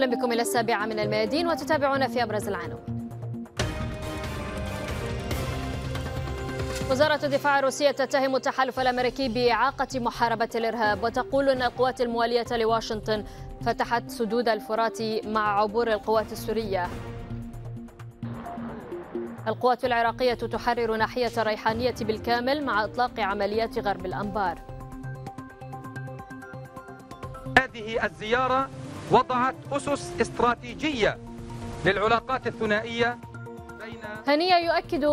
اهلا بكم إلى السابعة من الميادين وتتابعونا في أبرز العناوين وزارة الدفاع الروسية تتهم التحالف الأمريكي بإعاقة محاربة الإرهاب وتقول أن القوات الموالية لواشنطن فتحت سدود الفرات مع عبور القوات السورية القوات العراقية تحرر ناحية الريحانية بالكامل مع إطلاق عمليات غرب الأنبار هذه الزيارة وضعت أسس استراتيجية للعلاقات الثنائية بين هنية يؤكد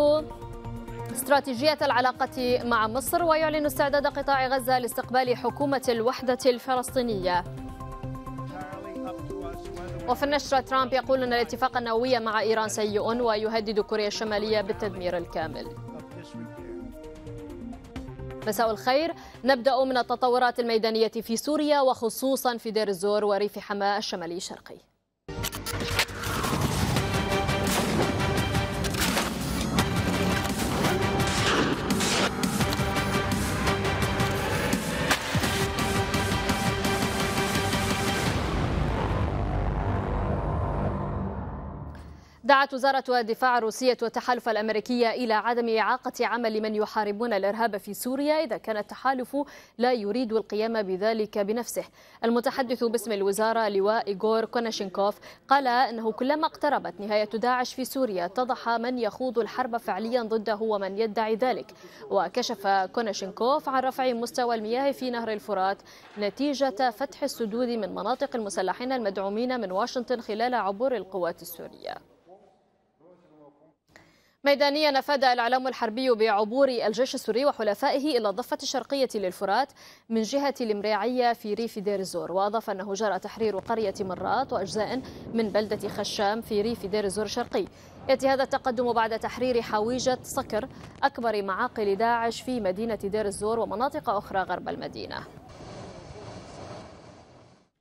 استراتيجية العلاقة مع مصر ويعلن استعداد قطاع غزة لاستقبال حكومة الوحدة الفلسطينية وفي النشرة ترامب يقول أن الاتفاق النووي مع إيران سيء ويهدد كوريا الشمالية بالتدمير الكامل مساء الخير نبدأ من التطورات الميدانية في سوريا وخصوصا في دير الزور وريف حماة الشمالي الشرقي دعت وزارة الدفاع الروسية والتحالف الأمريكية إلى عدم إعاقة عمل من يحاربون الإرهاب في سوريا إذا كان التحالف لا يريد القيام بذلك بنفسه المتحدث باسم الوزارة لواء إيغور كوناشينكوف قال أنه كلما اقتربت نهاية داعش في سوريا اتضح من يخوض الحرب فعليا ضده ومن يدعي ذلك وكشف كوناشينكوف عن رفع مستوى المياه في نهر الفرات نتيجة فتح السدود من مناطق المسلحين المدعومين من واشنطن خلال عبور القوات السورية ميدانيا نفاد الإعلام الحربي بعبور الجيش السوري وحلفائه إلى الضفة الشرقية للفرات من جهة المريعية في ريف دير الزور وأضاف أنه جرى تحرير قرية مرات وأجزاء من بلدة خشام في ريف دير الزور الشرقي يأتي هذا التقدم بعد تحرير حويجة صكر أكبر معاقل داعش في مدينة دير الزور ومناطق أخرى غرب المدينة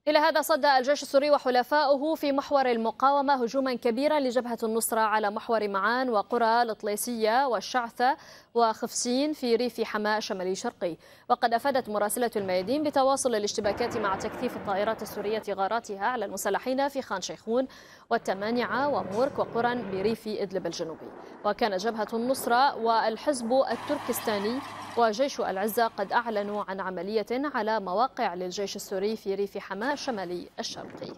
إلى هذا صد الجيش السوري وحلفائه في محور المقاومة هجوما كبيرا لجبهة النصرة على محور معان وقرى الإطليسية والشعثة وخفسين في ريف حماة شمالي شرقي وقد أفادت مراسلة الميادين بتواصل الاشتباكات مع تكثيف الطائرات السورية غاراتها على المسلحين في خان شيخون والتمانعة ومورك وقرى بريف إدلب الجنوبي وكان جبهة النصرة والحزب التركستاني وجيش العزة قد أعلنوا عن عملية على مواقع للجيش السوري في ريف حماة شمالي الشرقي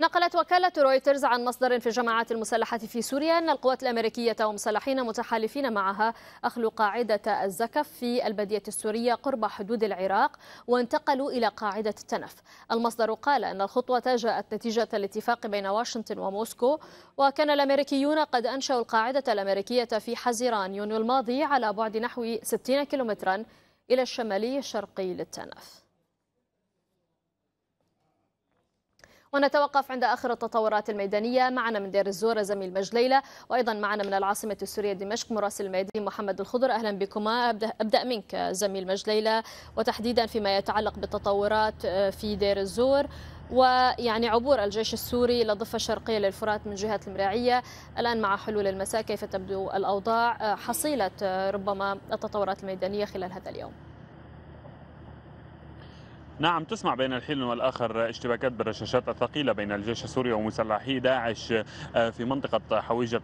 نقلت وكالة رويترز عن مصدر في الجماعات المسلحة في سوريا أن القوات الأمريكية ومسلحين متحالفين معها أخلوا قاعدة الزكف في البادية السورية قرب حدود العراق وانتقلوا إلى قاعدة التنف المصدر قال أن الخطوة جاءت نتيجة الاتفاق بين واشنطن وموسكو وكان الأمريكيون قد أنشأوا القاعدة الأمريكية في حزيران يونيو الماضي على بعد نحو 60 كيلومترا إلى الشمالي الشرقي للتنف ونتوقف عند آخر التطورات الميدانية معنا من دير الزور زميل مجليلة وأيضا معنا من العاصمة السورية دمشق مراسل الميدان محمد الخضر أهلا بكما أبدأ منك زميل مجليلة وتحديدا فيما يتعلق بالتطورات آه، في دير الزور ويعني عبور الجيش السوري إلى الضفة الشرقية للفرات من جهة المراعية الآن مع حلول المساء كيف تبدو الأوضاع آه، حصيلة آه، ربما التطورات الميدانية خلال هذا اليوم نعم تسمع بين الحين والآخر اشتباكات بالرشاشات الثقيلة بين الجيش السوري ومسلحي داعش آه، في منطقة حويجة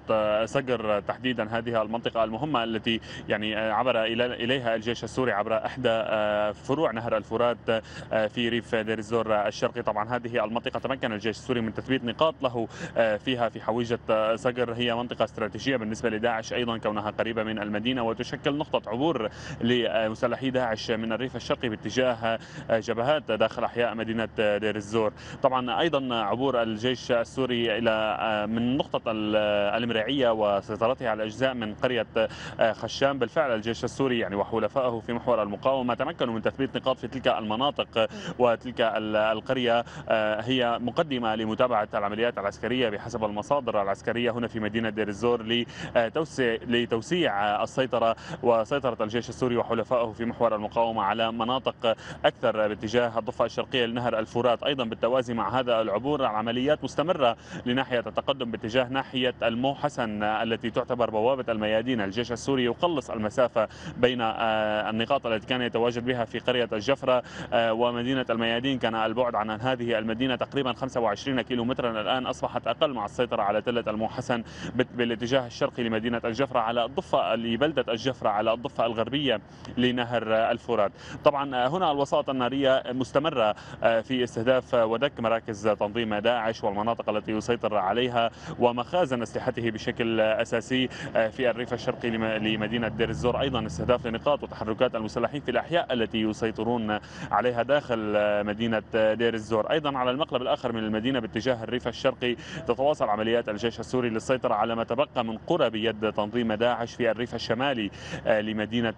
صقر آه، تحديدا هذه المنطقة المهمة التي يعني آه، عبر إليها الجيش السوري عبر إحدى فروع نهر الفرات في ريف دير الزور الشرقي طبعا هذه المنطقة تمكن الجيش السوري من تثبيت نقاط له فيها في حويجة صقر هي منطقة استراتيجية بالنسبة لداعش أيضا كونها قريبة من المدينة وتشكل نقطة عبور لمسلحي داعش من الريف الشرقي باتجاه جبهة الشبهات داخل أحياء مدينة دير الزور طبعا أيضا عبور الجيش السوري إلى آه، من نقطة آه، المريعيه وسيطرته على أجزاء من قرية آه، خشام بالفعل الجيش السوري يعني وحلفائه في محور المقاومة تمكنوا من تثبيت نقاط في تلك المناطق وتلك القرية هي مقدمة لمتابعة العمليات العسكرية بحسب المصادر العسكرية هنا في مدينة دير الزور لتوسيع السيطرة وسيطرة الجيش السوري وحلفائه في محور المقاومة على مناطق أكثر باتجاه باتجاه الضفة الشرقية لنهر الفرات أيضا بالتوازي مع هذا العبور عمليات مستمرة لناحية التقدم باتجاه ناحية المو حسن التي تعتبر بوابة الميادين الجيش السوري يقلص المسافة بين آه، النقاط التي كان يتواجد بها في قرية الجفرة آه، ومدينة الميادين كان البعد عن هذه المدينة تقريبا 25 كيلومترا الآن أصبحت أقل مع السيطرة على تلة المو حسن بالاتجاه الشرقي لمدينة الجفرة على الضفة لبلدة الجفرة على الضفة الغربية لنهر الفرات طبعا آه، هنا الوساطة النارية مستمرة آه، في استهداف آه، ودك مراكز تنظيم داعش والمناطق التي يسيطر عليها ومخازن أسلحته بشكل أساسي آه، في الريف الشرقي لمدينة دير الزور أيضا استهداف لنقاط وتحركات المسلحين في الأحياء التي يسيطرون عليها داخل مدينة دير الزور أيضا على المقلب الآخر من المدينة باتجاه الريف الشرقي تتواصل عمليات الجيش السوري للسيطرة على ما تبقى من قرى بيد تنظيم داعش في الريف الشمالي لمدينة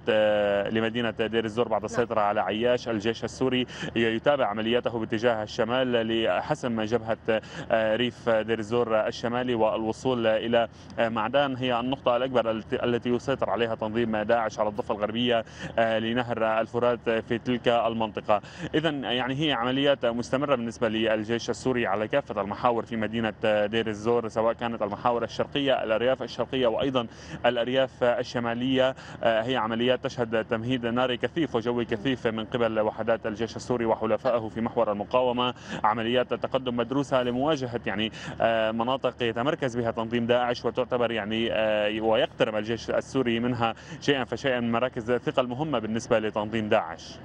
لمدينة دير الزور بعد السيطرة على عياش الجيش السوري يتابع عملياته باتجاه الشمال لحسم جبهة آه، ريف دير الزور الشمالي والوصول إلى آه، معدان هي النقطة الأكبر التي يسيطر عليها تنظيم داعش على الضفة الغربية آه، لنهر الفرات في تلك المنطقة إذا يعني هي عمليات مستمرة بالنسبة للجيش السوري على كافة المحاور في مدينة دير الزور سواء كانت المحاور الشرقية الأرياف الشرقية وأيضا الأرياف الشمالية هي عمليات تشهد تمهيد ناري كثيف وجوي كثيف من قبل وحدات الجيش الجيش السوري وحلفائه في محور المقاومه عمليات التقدم مدروسه لمواجهه يعني آه، مناطق يتمركز بها تنظيم داعش وتعتبر يعني آه، ويقترب الجيش السوري منها شيئا فشيئا مراكز الثقه المهمه بالنسبه لتنظيم داعش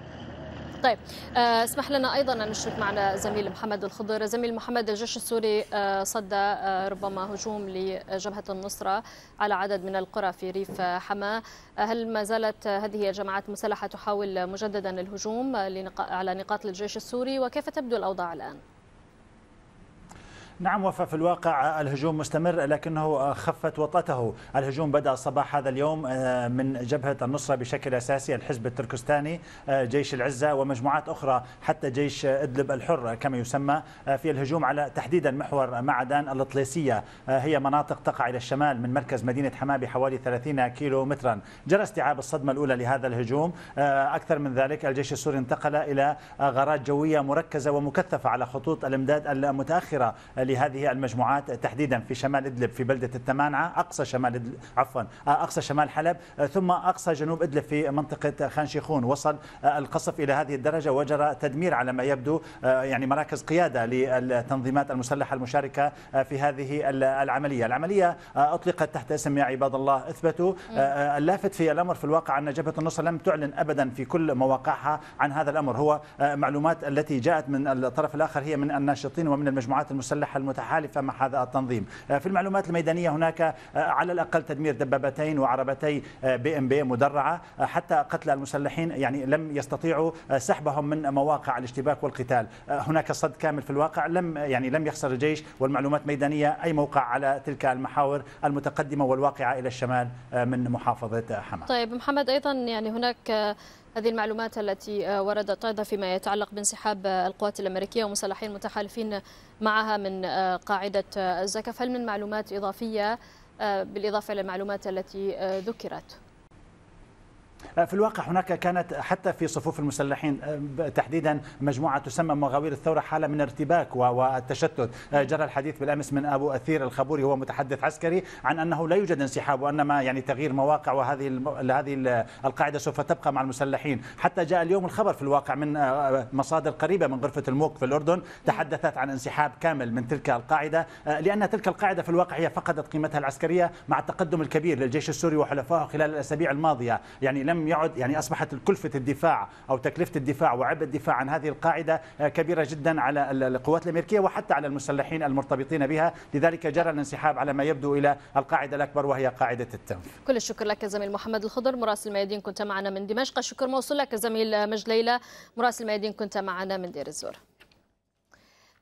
طيب آه، اسمح لنا ايضا ان نشرك معنا زميل محمد الخضر زميل محمد الجيش السوري آه، صد آه، ربما هجوم لجبهه النصره على عدد من القرى في ريف حماه هل ما زالت هذه الجماعات المسلحه تحاول مجددا الهجوم على نقاط الجيش السوري وكيف تبدو الاوضاع الان نعم وفى في الواقع الهجوم مستمر لكنه خفت وطأته الهجوم بدأ صباح هذا اليوم آه، من جبهة النصرة بشكل أساسي الحزب التركستاني آه، جيش العزة ومجموعات أخرى حتى جيش إدلب الحر كما يسمى آه، في الهجوم على تحديدا محور معدن الاطليسية هي مناطق تقع إلى الشمال من مركز مدينة حماة بحوالي 30 كيلو مترا جرى استيعاب الصدمة الأولى لهذا الهجوم أكثر من ذلك الجيش السوري انتقل إلى غارات جوية مركزة ومكثفة على خطوط الإمداد المتأخرة لهذه المجموعات تحديدا في شمال إدلب في بلدة التمانعة أقصى شمال إدلب عفوا أقصى شمال حلب ثم أقصى جنوب إدلب في منطقة خان شيخون وصل القصف إلى هذه الدرجة وجرى تدمير على ما يبدو يعني مراكز قيادة للتنظيمات المسلحة المشاركة في هذه العملية العملية أطلقت تحت اسم يا عباد الله اثبتوا اللافت في الأمر في الواقع أن جبهة النصر لم تعلن أبدا في كل مواقعها عن هذا الأمر هو معلومات التي جاءت من الطرف الآخر هي من الناشطين ومن المجموعات المسلحة المتحالفة مع هذا التنظيم آه، في المعلومات الميدانية هناك آه، على الأقل تدمير دبابتين وعربتي آه، بي ام بي مدرعة حتى قتل المسلحين يعني لم يستطيعوا سحبهم من مواقع الاشتباك والقتال هناك صد كامل في الواقع لم يعني لم يخسر الجيش والمعلومات ميدانية أي موقع على تلك المحاور المتقدمة والواقعة إلى الشمال من محافظة حماة طيب محمد أيضا يعني هناك هذه المعلومات التي آه، وردت أيضا فيما يتعلق بانسحاب آه، القوات الأمريكية ومسلحين متحالفين معها من آه، قاعدة الزكف هل من معلومات إضافية بالإضافة إلى المعلومات التي ذكرت؟ آه، في الواقع هناك كانت حتى في صفوف المسلحين آه، تحديدا مجموعه تسمى مغاوير الثوره حاله من ارتباك والتشتت آه، جرى الحديث بالامس من ابو اثير الخبوري هو متحدث عسكري عن انه لا يوجد انسحاب وانما يعني تغيير مواقع وهذه هذه القاعده سوف تبقى مع المسلحين حتى جاء اليوم الخبر في الواقع من مصادر قريبه من غرفه الموك في الاردن تحدثت عن انسحاب كامل من تلك القاعده لان تلك القاعده في الواقع هي فقدت قيمتها العسكريه مع التقدم الكبير للجيش السوري وحلفائه خلال الاسابيع الماضيه يعني لم يعد يعني أصبحت كلفة الدفاع أو تكلفة الدفاع وعبء الدفاع عن هذه القاعدة آه، كبيرة جدا على القوات الأمريكية وحتى على المسلحين المرتبطين بها لذلك جرى الانسحاب على ما يبدو إلى القاعدة الأكبر وهي قاعدة التنف كل الشكر لك زميل محمد الخضر مراسل ميادين كنت معنا من دمشق الشكر موصول لك زميل مجليلة مراسل ميادين كنت معنا من دير الزور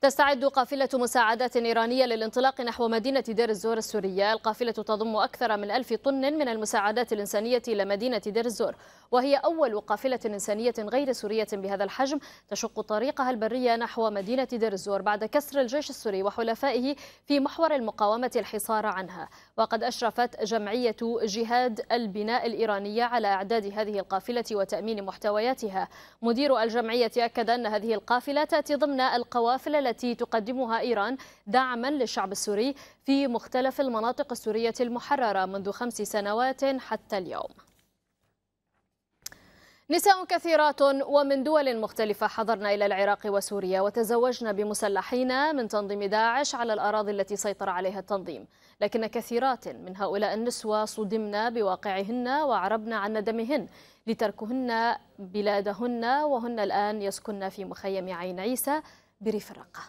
تستعد قافلة مساعدات إيرانية للانطلاق نحو مدينة دير الزور السورية القافلة تضم أكثر من ألف طن من المساعدات الإنسانية إلى مدينة دير الزور وهي أول قافلة إنسانية غير سورية بهذا الحجم تشق طريقها البرية نحو مدينة دير الزور بعد كسر الجيش السوري وحلفائه في محور المقاومة الحصار عنها وقد أشرفت جمعية جهاد البناء الإيرانية على إعداد هذه القافلة وتأمين محتوياتها مدير الجمعية أكد أن هذه القافلة تأتي ضمن القوافل التي تقدمها إيران دعما للشعب السوري في مختلف المناطق السورية المحررة منذ خمس سنوات حتى اليوم نساء كثيرات ومن دول مختلفة حضرن إلى العراق وسوريا وتزوجن بمسلحين من تنظيم داعش على الأراضي التي سيطر عليها التنظيم لكن كثيرات من هؤلاء النسوة صدمنا بواقعهن وعربنا عن ندمهن لتركهن بلادهن وهن الآن يسكن في مخيم عين عيسى بريف الرقة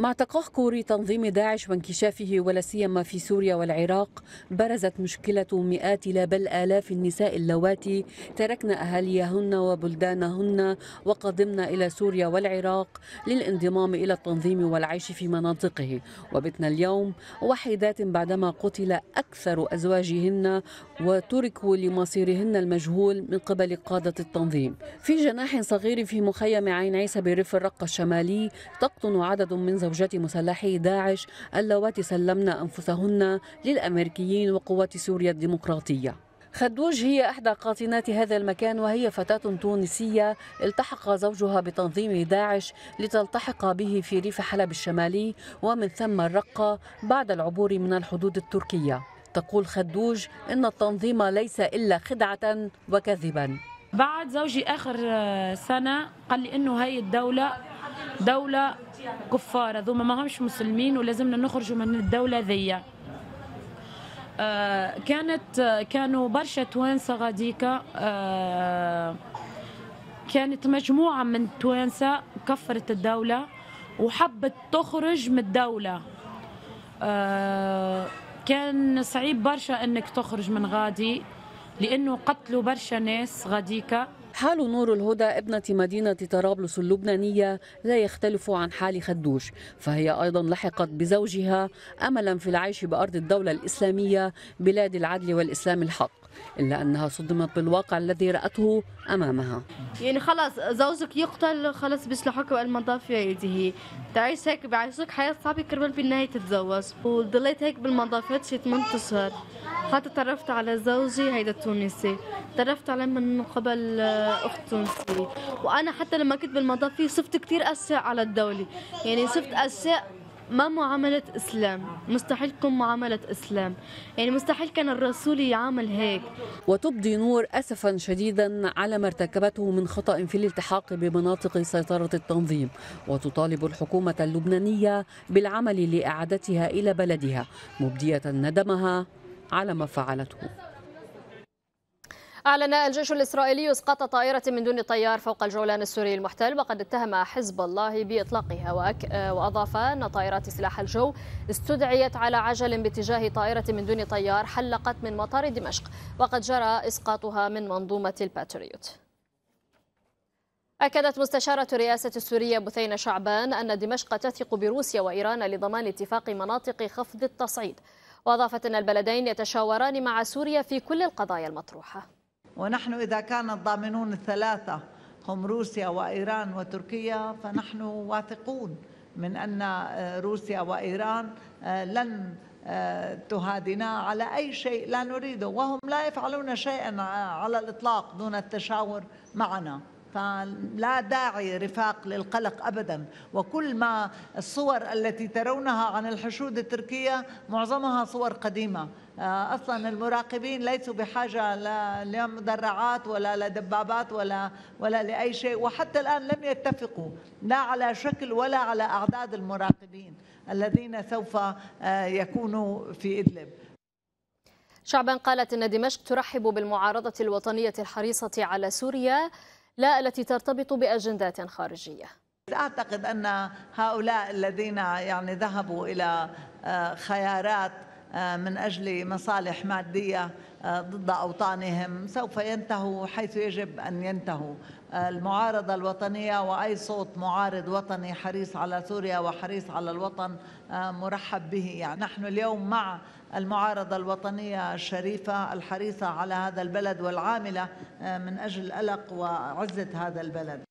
مع تقهقر تنظيم داعش وانكشافه ولا سيما في سوريا والعراق برزت مشكلة مئات لا بل آلاف النساء اللواتي تركن أهاليهن وبلدانهن وقدمن إلى سوريا والعراق للانضمام إلى التنظيم والعيش في مناطقه وبتن اليوم وحيدات بعدما قتل أكثر أزواجهن وتركوا لمصيرهن المجهول من قبل قادة التنظيم في جناح صغير في مخيم عين عيسى بريف الرقة الشمالي تقطن عدد من زوجات زوجات مسلحي داعش اللواتي سلمن أنفسهن للأمريكيين وقوات سوريا الديمقراطية خدوج هي إحدى قاطنات هذا المكان وهي فتاة تونسية التحق زوجها بتنظيم داعش لتلتحق به في ريف حلب الشمالي ومن ثم الرقة بعد العبور من الحدود التركية تقول خدوج إن التنظيم ليس إلا خدعة وكذبا بعد زوجي آخر آه، سنة قال لي إنه هاي الدولة دولة كفار هذوما ماهمش مسلمين ولازمنا نخرجوا من الدوله ذي آه، كانت آه، كانوا برشا توانسه غاديكا آه، كانت مجموعه من التوانسه كفرت الدوله وحبت تخرج من الدوله كان صعيب برشا انك تخرج من غادي لانه قتلوا برشا ناس غاديكا حال نور الهدى ابنة مدينة طرابلس اللبنانية لا يختلف عن حال خدوش فهي أيضا لحقت بزوجها أملا في العيش بأرض الدولة الإسلامية بلاد العدل والإسلام الحق إلا أنها صدمت بالواقع الذي رأته أمامها يعني خلاص زوجك يقتل خلاص بيسلحوك بالمنطقة ينتهي تعيش هيك بعيشك حياة صعبة كرمال بالنهاية تتزوج وضليت هيك بالمنطقة شي 8 أشهر حتى تعرفت على زوجي هيدا التونسي تعرفت عليه من قبل آه، أخت تونسية وأنا حتى لما كنت بالمنطقة شفت كثير أشياء على الدولة يعني شفت أشياء ما معاملة إسلام مستحيل تكون معاملة إسلام يعني مستحيل كان الرسول يعامل هيك وتبدي نور أسفا شديدا على ما ارتكبته من خطأ في الالتحاق بمناطق سيطرة التنظيم وتطالب الحكومة اللبنانية بالعمل لإعادتها إلى بلدها مبدية ندمها على ما فعلته أعلن الجيش الإسرائيلي إسقاط طائرة من دون طيار فوق الجولان السوري المحتل وقد اتهم حزب الله بإطلاقها وأك... وأضاف أن طائرات سلاح الجو استدعيت على عجل باتجاه طائرة من دون طيار حلقت من مطار دمشق وقد جرى إسقاطها من منظومة الباتريوت أكدت مستشارة الرئاسة السورية بثينة شعبان أن دمشق تثق بروسيا وإيران لضمان اتفاق مناطق خفض التصعيد وأضافت أن البلدين يتشاوران مع سوريا في كل القضايا المطروحة ونحن إذا كان الضامنون الثلاثة هم روسيا وإيران وتركيا فنحن واثقون من أن آه، روسيا وإيران آه، لن آه، تهادنا على أي شيء لا نريده وهم لا يفعلون شيئا على الإطلاق دون التشاور معنا فلا داعي رفاق للقلق ابدا وكل ما الصور التي ترونها عن الحشود التركيه معظمها صور قديمه آه، اصلا المراقبين ليسوا بحاجه لا لمدرعات ولا لدبابات ولا ولا لاي شيء وحتى الان لم يتفقوا لا على شكل ولا على اعداد المراقبين الذين سوف آه، يكونوا في ادلب شعبا قالت ان دمشق ترحب بالمعارضه الوطنيه الحريصه على سوريا لا التي ترتبط بأجندات خارجية أعتقد أن هؤلاء الذين يعني ذهبوا إلى آه، خيارات آه، من أجل مصالح مادية آه، ضد أوطانهم سوف ينتهوا حيث يجب أن ينتهوا المعارضة الوطنية وأي صوت معارض وطني حريص على سوريا وحريص على الوطن مرحب به يعني نحن اليوم مع المعارضة الوطنية الشريفة الحريصة على هذا البلد والعاملة آه، من أجل ألق وعزة هذا البلد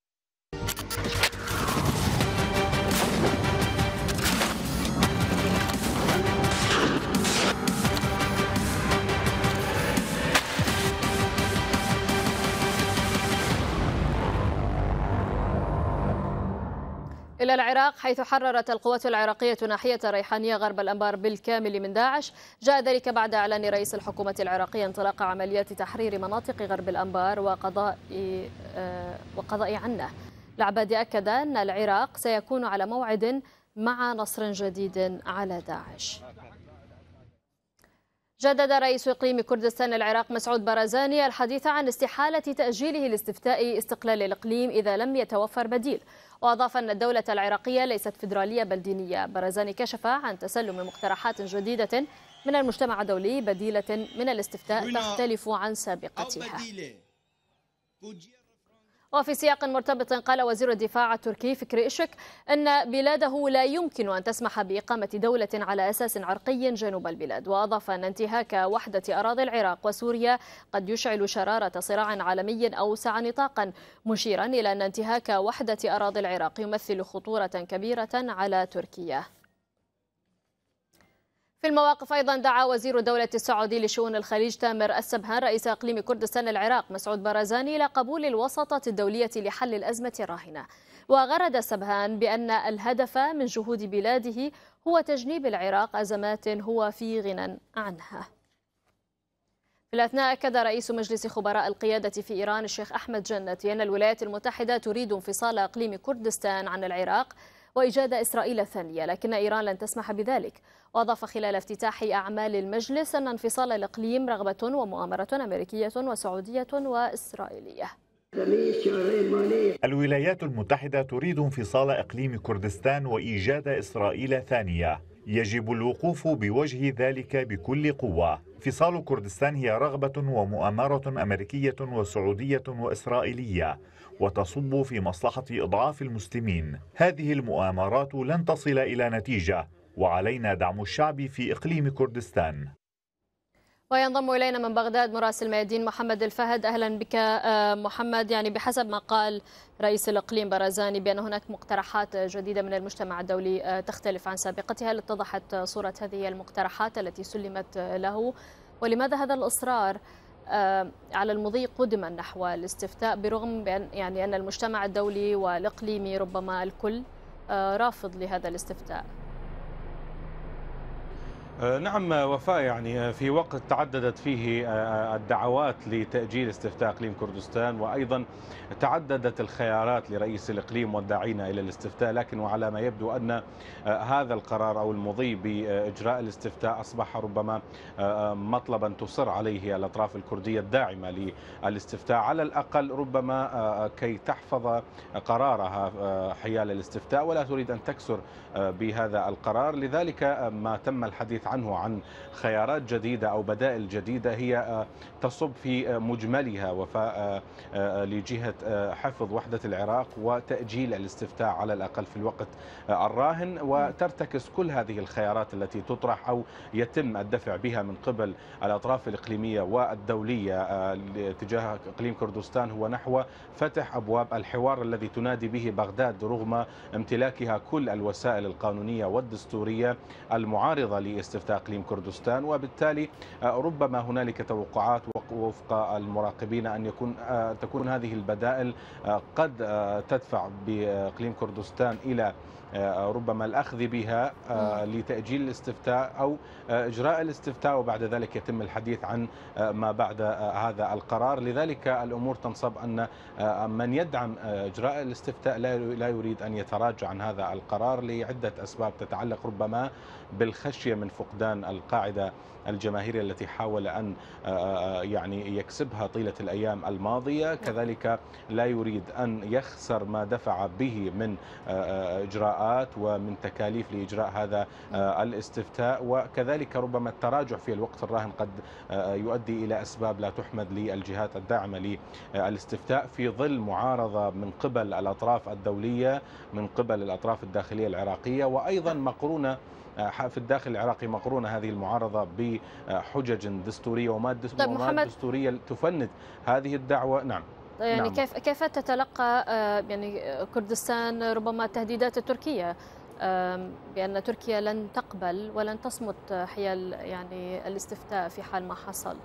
إلى العراق حيث حررت القوات العراقية ناحية ريحانية غرب الأنبار بالكامل من داعش جاء ذلك بعد إعلان رئيس الحكومة العراقية انطلاق عمليات تحرير مناطق غرب الأنبار وقضاء آه، وقضاء عنه العبادي أكد أن العراق سيكون على موعد مع نصر جديد على داعش جدد رئيس إقليم كردستان العراق مسعود بارزاني الحديث عن استحالة تأجيله لاستفتاء استقلال الإقليم إذا لم يتوفر بديل وأضاف أن الدولة العراقية ليست فيدرالية بل دينية برزاني كشف عن تسلم مقترحات جديدة من المجتمع الدولي بديلة من الاستفتاء تختلف عن سابقتها وفي سياق مرتبط قال وزير الدفاع التركي فكري إشك أن بلاده لا يمكن أن تسمح بإقامة دولة على أساس عرقي جنوب البلاد وأضاف أن انتهاك وحدة أراضي العراق وسوريا قد يشعل شرارة صراع عالمي أوسع نطاقا مشيرا إلى أن انتهاك وحدة أراضي العراق يمثل خطورة كبيرة على تركيا في المواقف أيضا دعا وزير الدولة السعودي لشؤون الخليج تامر السبهان رئيس إقليم كردستان العراق مسعود بارزاني إلى قبول الوساطة الدولية لحل الأزمة الراهنة وغرد سبهان بأن الهدف من جهود بلاده هو تجنيب العراق أزمات هو في غنى عنها في الأثناء أكد رئيس مجلس خبراء القيادة في إيران الشيخ أحمد جنتي أن الولايات المتحدة تريد انفصال إقليم كردستان عن العراق وإيجاد إسرائيل الثانية لكن إيران لن تسمح بذلك وأضاف خلال افتتاح أعمال المجلس أن انفصال الإقليم رغبة ومؤامرة أمريكية وسعودية وإسرائيلية الولايات المتحدة تريد انفصال إقليم كردستان وإيجاد إسرائيل ثانية يجب الوقوف بوجه ذلك بكل قوة انفصال كردستان هي رغبة ومؤامرة أمريكية وسعودية وإسرائيلية وتصب في مصلحة إضعاف المسلمين هذه المؤامرات لن تصل إلى نتيجة وعلينا دعم الشعب في إقليم كردستان وينضم إلينا من بغداد مراسل ميادين محمد الفهد أهلا بك آه، محمد يعني بحسب ما قال رئيس الإقليم برزاني بأن هناك مقترحات جديدة من المجتمع الدولي آه، تختلف عن سابقتها هل اتضحت صورة هذه المقترحات التي سلمت له ولماذا هذا الإصرار آه، على المضي قدما نحو الاستفتاء برغم بأن يعني أن المجتمع الدولي والإقليمي ربما الكل آه، رافض لهذا الاستفتاء آه، نعم آه، وفاء يعني آه، في وقت تعددت فيه الدعوات لتأجيل استفتاء إقليم كردستان وأيضا تعددت الخيارات لرئيس الإقليم والداعين إلى الاستفتاء لكن وعلى ما يبدو أن هذا القرار أو المضي بإجراء الاستفتاء أصبح ربما مطلبا تصر عليه الأطراف الكردية الداعمة للاستفتاء على الأقل ربما كي تحفظ قرارها حيال الاستفتاء ولا تريد أن تكسر بهذا القرار لذلك ما تم الحديث عنه عن خيارات جديدة أو بدائل جديدة هي آه، تصب في آه، مجملها وفاء آه، لجهة حفظ وحدة العراق وتأجيل الاستفتاء على الأقل في الوقت الراهن وترتكس كل هذه الخيارات التي تطرح أو يتم الدفع بها من قبل الأطراف الإقليمية والدولية تجاه إقليم كردستان هو نحو فتح أبواب الحوار الذي تنادي به بغداد رغم امتلاكها كل الوسائل القانونية والدستورية المعارضة لاستفتاء منتصف تأقليم كردستان وبالتالي آه، ربما هنالك توقعات وفق المراقبين أن يكون آه، تكون هذه البدائل آه، قد تدفع بإقليم كردستان إلى آه، ربما الأخذ بها آه، لتأجيل الاستفتاء أو آه، إجراء الاستفتاء وبعد ذلك يتم الحديث عن ما بعد هذا القرار لذلك الأمور تنصب أن من يدعم إجراء الاستفتاء لا يريد أن يتراجع عن هذا القرار لعدة أسباب تتعلق ربما بالخشية من فقدان القاعدة الجماهير التي حاول أن آه، آه، يعني يكسبها طيلة الأيام الماضية نعم. كذلك لا يريد أن يخسر ما دفع به من آه، إجراءات ومن تكاليف لإجراء هذا نعم. الاستفتاء وكذلك ربما التراجع في الوقت الراهن قد يؤدي إلى أسباب لا تحمد للجهات الداعمة للاستفتاء في ظل معارضة من قبل الأطراف الدولية من قبل الأطراف الداخلية العراقية وأيضا مقرونة آه، في الداخل العراقي مقرونه هذه المعارضه بحجج دستوريه وماده طيب محمد دستوريه تفند هذه الدعوه نعم طيب، يعني نعم. كيف كيف تتلقى آه، يعني آه، كردستان ربما التهديدات التركيه بان تركيا لن تقبل ولن تصمت حيال يعني الاستفتاء في حال ما حصل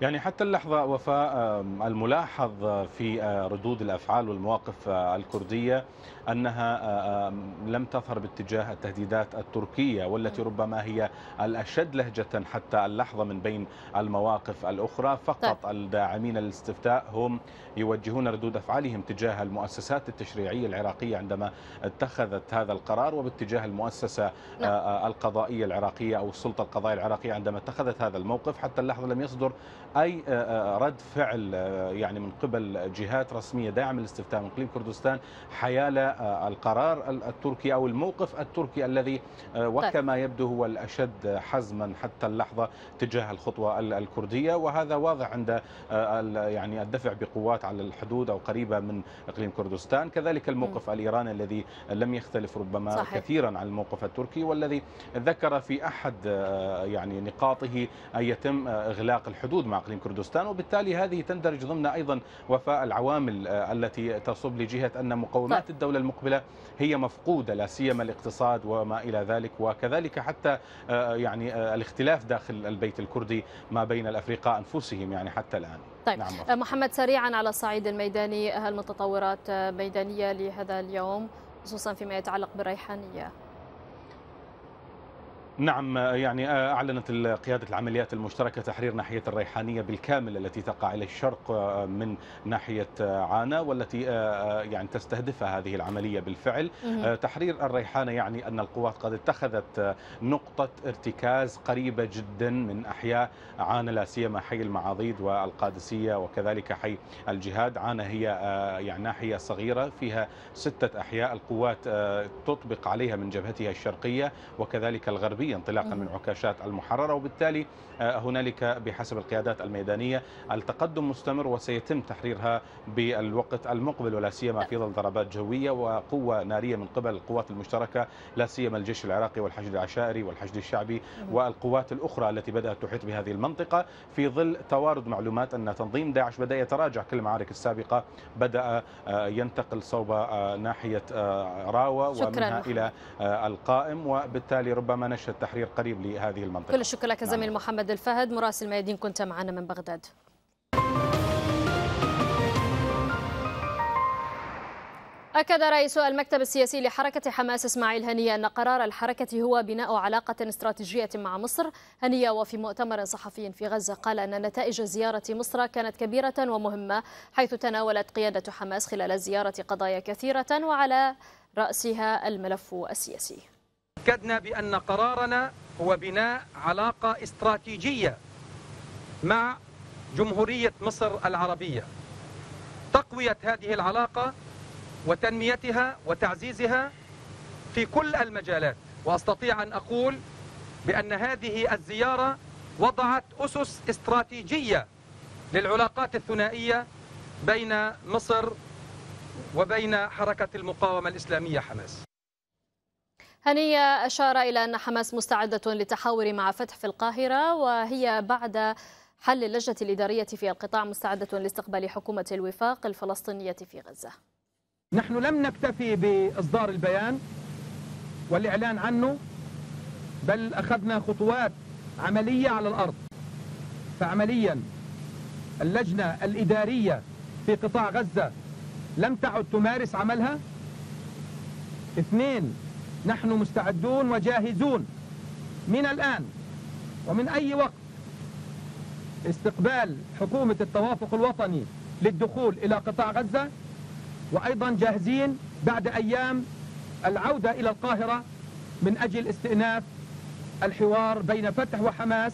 يعني حتى اللحظة وفاء الملاحظ في ردود الأفعال والمواقف الكردية أنها آه، لم تظهر باتجاه التهديدات التركية والتي ربما هي الأشد لهجة حتى اللحظة من بين المواقف الأخرى طيب. فقط طيب. الداعمين للاستفتاء هم يوجهون ردود أفعالهم تجاه المؤسسات التشريعية العراقية عندما اتخذت هذا القرار وباتجاه المؤسسة نعم. آه، آه، القضائية العراقية أو السلطة القضائية العراقية عندما اتخذت هذا الموقف حتى اللحظة لم يصدر أي رد فعل يعني من قبل جهات رسمية داعمة للاستفتاء من إقليم كردستان حيال آه، القرار التركي أو الموقف التركي الذي آه، طيب. وكما يبدو هو الأشد حزما حتى اللحظة تجاه الخطوة الكردية وهذا واضح عند آه، يعني الدفع بقوات على الحدود أو قريبة من إقليم كردستان كذلك الموقف الإيراني الذي لم يختلف ربما صحيح. كثيرا عن الموقف التركي والذي ذكر في أحد يعني نقاطه أن يتم إغلاق الحدود مع إقليم كردستان وبالتالي هذه تندرج ضمن أيضا وفاء العوامل التي تصب لجهة أن مقومات طيب. الدولة المقبله هي مفقوده لا سيما الاقتصاد وما الى ذلك وكذلك حتى آه، آه، يعني آه، الاختلاف داخل البيت الكردي ما بين الافرقاء انفسهم يعني حتى الان طيب نعم محمد سريعا على الصعيد الميداني هل من تطورات ميدانيه لهذا اليوم خصوصا فيما يتعلق بالريحانيه نعم يعني آه، أعلنت قيادة العمليات المشتركة تحرير ناحية الريحانية بالكامل التي تقع إلى الشرق آه، من ناحية آه، عانا والتي يعني تستهدفها هذه العملية بالفعل تحرير الريحانة يعني أن القوات قد اتخذت نقطة ارتكاز قريبة جدا من أحياء عانا لا سيما حي المعاضيد والقادسية وكذلك حي الجهاد عانا هي يعني ناحية صغيرة فيها ستة أحياء القوات تطبق عليها من جبهتها الشرقية وكذلك الغربية الحربية انطلاقا من عكاشات المحررة وبالتالي آه، هنالك بحسب القيادات الميدانية التقدم مستمر وسيتم تحريرها بالوقت المقبل ولا سيما في ظل ضربات جوية وقوة نارية من قبل القوات المشتركة لا سيما الجيش العراقي والحشد العشائري والحشد الشعبي والقوات الأخرى التي بدأت تحيط بهذه المنطقة في ظل توارد معلومات أن تنظيم داعش بدأ يتراجع كل المعارك السابقة بدأ آه، ينتقل صوب آه، ناحية راوة ومنها إلى القائم وبالتالي ربما نشهد التحرير قريب لهذه المنطقه كل الشكر لك نعم. زميل نعم. محمد الفهد مراسل ميادين كنت معنا من بغداد أكد رئيس المكتب السياسي لحركة حماس إسماعيل هنية أن قرار الحركة هو بناء علاقة استراتيجية مع مصر هنية وفي مؤتمر صحفي في غزة قال أن نتائج زيارة مصر كانت كبيرة ومهمة حيث تناولت قيادة حماس خلال الزيارة قضايا كثيرة وعلى رأسها الملف السياسي أكدنا بأن قرارنا هو بناء علاقة استراتيجية مع جمهورية مصر العربية تقوية هذه العلاقة وتنميتها وتعزيزها في كل المجالات وأستطيع أن أقول بأن هذه الزيارة وضعت أسس استراتيجية للعلاقات الثنائية بين مصر وبين حركة المقاومة الإسلامية حماس هنية أشار إلى أن حماس مستعدة للتحاور مع فتح في القاهرة وهي بعد حل اللجنة الإدارية في القطاع مستعدة لاستقبال حكومة الوفاق الفلسطينية في غزة نحن لم نكتفي بإصدار البيان والإعلان عنه بل أخذنا خطوات عملية على الأرض فعمليا اللجنة الإدارية في قطاع غزة لم تعد تمارس عملها اثنين نحن مستعدون وجاهزون من الآن ومن أي وقت استقبال حكومة التوافق الوطني للدخول إلى قطاع غزة وأيضا جاهزين بعد أيام العودة إلى القاهرة من أجل استئناف الحوار بين فتح وحماس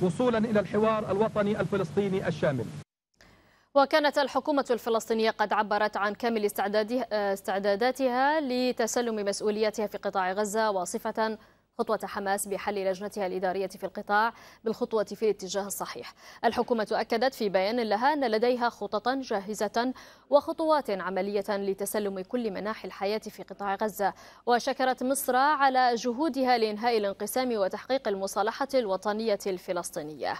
وصولا إلى الحوار الوطني الفلسطيني الشامل وكانت الحكومة الفلسطينية قد عبرت عن كامل استعداداتها لتسلم مسؤولياتها في قطاع غزة وصفة خطوة حماس بحل لجنتها الإدارية في القطاع بالخطوة في الاتجاه الصحيح الحكومة أكدت في بيان لها أن لديها خططا جاهزة وخطوات عملية لتسلم كل مناحي الحياة في قطاع غزة وشكرت مصر على جهودها لإنهاء الانقسام وتحقيق المصالحة الوطنية الفلسطينية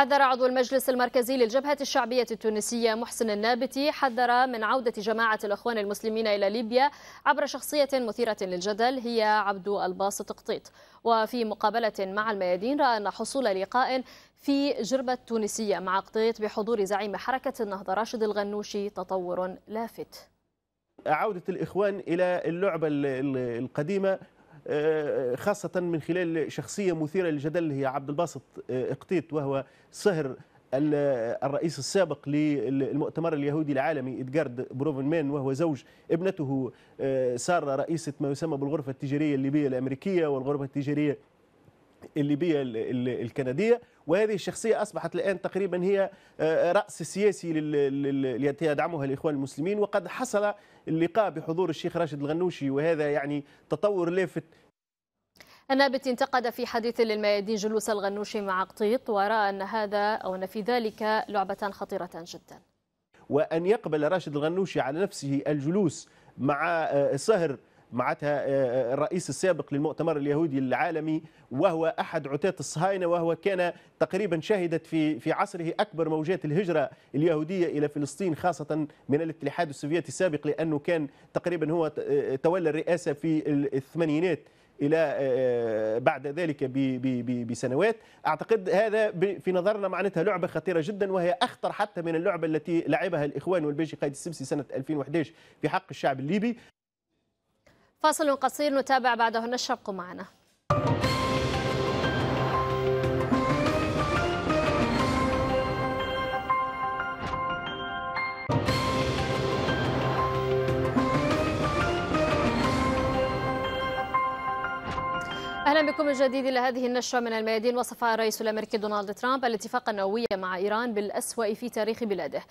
حذر عضو المجلس المركزي للجبهة الشعبية التونسية محسن النابتي حذر من عودة جماعة الإخوان المسلمين إلى ليبيا عبر شخصية مثيرة للجدل هي عبد الباسط قطيط وفي مقابلة مع الميادين رأى أن حصول لقاء في جربة تونسية مع قطيط بحضور زعيم حركة النهضة راشد الغنوشي تطور لافت عودة الإخوان إلى اللعبة القديمة خاصة من خلال شخصية مثيرة للجدل هي عبد الباسط آه، اقتيت وهو صهر الرئيس السابق للمؤتمر اليهودي العالمي إدغارد بروفنمان وهو زوج ابنته آه، سارة رئيسة ما يسمى بالغرفة التجارية الليبية الأمريكية والغرفة التجارية الليبية الكندية وهذه الشخصية أصبحت الآن تقريبا هي آه، رأس سياسي التي يدعمها الإخوان المسلمين وقد حصل اللقاء بحضور الشيخ راشد الغنوشي وهذا يعني تطور لافت النابت انتقد في حديث للميادين جلوس الغنوشي مع قطيط ورأى أن هذا أو أن في ذلك لعبة خطيرة جدا وأن يقبل راشد الغنوشي على نفسه الجلوس مع صهر آه، معناتها آه، آه، الرئيس السابق للمؤتمر اليهودي العالمي وهو احد عتاة الصهاينه وهو كان تقريبا شهدت في في عصره اكبر موجات الهجره اليهوديه الى فلسطين خاصه من الاتحاد السوفيتي السابق لانه كان تقريبا هو آه، تولى الرئاسه في الثمانينات الى بعد ذلك بسنوات اعتقد هذا في نظرنا معناتها لعبه خطيره جدا وهي اخطر حتى من اللعبه التي لعبها الاخوان والبيجي قائد السبسي سنه 2011 في حق الشعب الليبي فاصل قصير نتابع بعده النشر معنا أهلا بكم من جديد إلى هذه النشرة من الميادين وصف الرئيس الأمريكي دونالد ترامب الاتفاق النووي مع إيران بالأسوأ في تاريخ بلاده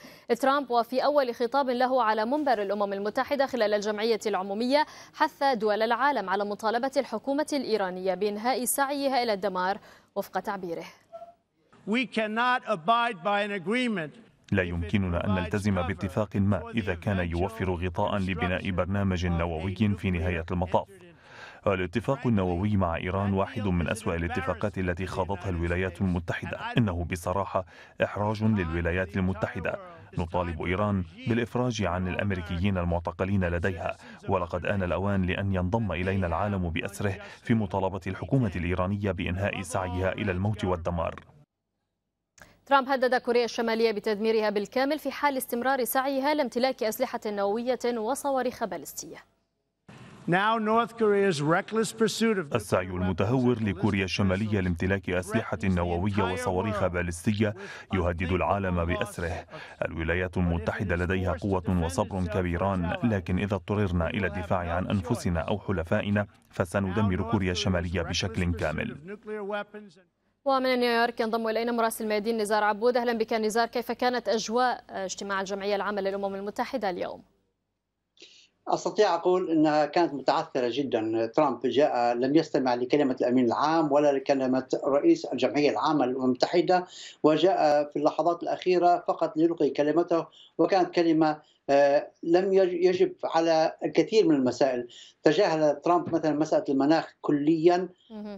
ترامب وفي أول خطاب له على منبر الأمم المتحدة خلال الجمعية العمومية حث دول العالم على مطالبة الحكومة الإيرانية بإنهاء سعيها إلى الدمار وفق تعبيره لا يمكننا أن نلتزم باتفاق ما إذا كان يوفر غطاء لبناء برنامج نووي في نهاية المطاف الاتفاق النووي مع إيران واحد من أسوأ الاتفاقات التي خاضتها الولايات المتحدة إنه بصراحة إحراج للولايات المتحدة نطالب إيران بالإفراج عن الأمريكيين المعتقلين لديها ولقد آن الأوان لأن ينضم إلينا العالم بأسره في مطالبة الحكومة الإيرانية بإنهاء سعيها إلى الموت والدمار ترامب هدد كوريا الشمالية بتدميرها بالكامل في حال استمرار سعيها لامتلاك أسلحة نووية وصواريخ بالستية السعي المتهور لكوريا الشمالية لامتلاك أسلحة نووية وصواريخ بالستية يهدد العالم بأسره الولايات المتحدة لديها قوة وصبر كبيران لكن إذا اضطررنا إلى الدفاع عن أنفسنا أو حلفائنا فسندمر كوريا الشمالية بشكل كامل ومن نيويورك ينضم الينا مراسل ميادين نزار عبود اهلا بك نزار كيف كانت اجواء اجتماع الجمعيه العامه للامم المتحده اليوم؟ استطيع اقول انها كانت متعثره جدا، ترامب جاء لم يستمع لكلمه الامين العام ولا لكلمه رئيس الجمعيه العامه للامم المتحده وجاء في اللحظات الاخيره فقط ليلقي كلمته وكانت كلمه آه، لم يجب على الكثير من المسائل تجاهل ترامب مثلا مسألة المناخ كليا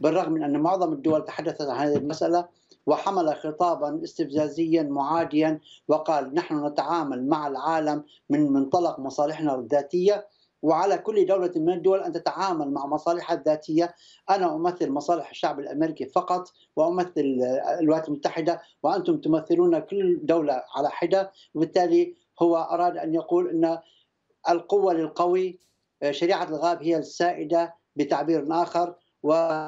بالرغم من أن معظم الدول تحدثت عن هذه المسألة وحمل خطابا استفزازيا معاديا وقال نحن نتعامل مع العالم من منطلق مصالحنا الذاتيه وعلى كل دولة من الدول أن تتعامل مع مصالحها الذاتية أنا أمثل مصالح الشعب الأمريكي فقط وأمثل الولايات المتحدة وأنتم تمثلون كل دولة على حدة وبالتالي هو أراد أن يقول أن القوة للقوي شريعة الغاب هي السائدة بتعبير آخر و